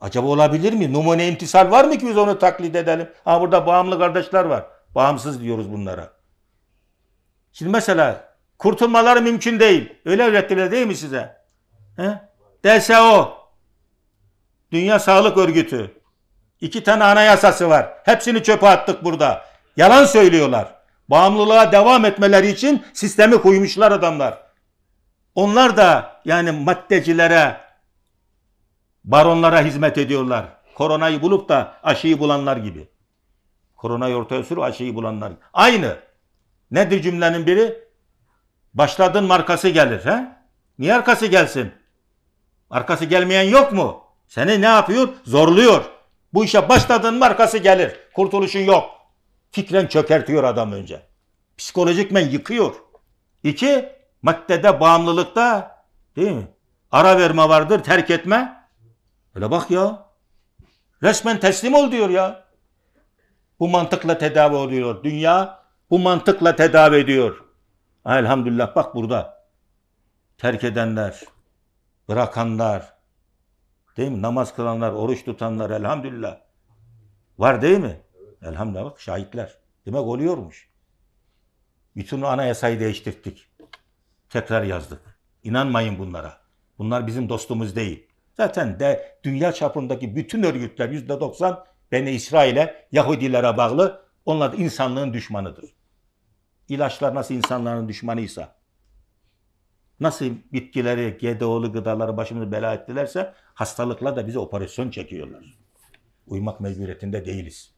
Acaba olabilir mi? Numune imtisal var mı ki biz onu taklit edelim? Ha burada bağımlı kardeşler var. Bağımsız diyoruz bunlara. Şimdi mesela kurtulmaları mümkün değil. Öyle öğrettiler değil mi size? He? DSO. Dünya Sağlık Örgütü. iki tane anayasası var. Hepsini çöpe attık burada. Yalan söylüyorlar. Bağımlılığa devam etmeleri için sistemi koymuşlar adamlar. Onlar da yani maddecilere, Baronlara hizmet ediyorlar. Koronayı bulup da aşıyı bulanlar gibi. Koronayı ortaya sür aşıyı bulanlar. Gibi. Aynı. Nedir cümlenin biri? Başladın markası gelir. He? Niye arkası gelsin? Arkası gelmeyen yok mu? Seni ne yapıyor? Zorluyor. Bu işe başladın markası gelir. Kurtuluşun yok. Fikren çökertiyor adam önce. Psikolojik men yıkıyor. İki, maddede bağımlılıkta değil mi? Ara verme vardır, terk etme. Öyle bak ya. Resmen teslim ol diyor ya. Bu mantıkla tedavi oluyor. Dünya bu mantıkla tedavi ediyor. Elhamdülillah bak burada. Terk edenler, bırakanlar, değil mi? Namaz kılanlar, oruç tutanlar elhamdülillah. Var değil mi? Elhamdülillah bak şahitler. Demek oluyormuş. Bütün anayasayı değiştirdik. Tekrar yazdık. İnanmayın bunlara. Bunlar bizim dostumuz değil. Zaten de dünya çapındaki bütün örgütler %90 Beni İsrail'e, Yahudilere bağlı. Onlar da insanlığın düşmanıdır. İlaçlar nasıl insanların düşmanıysa, nasıl bitkileri, GDO'lu gıdaları başımızı bela ettilerse hastalıkla da bize operasyon çekiyorlar. Uymak mecburiyetinde değiliz.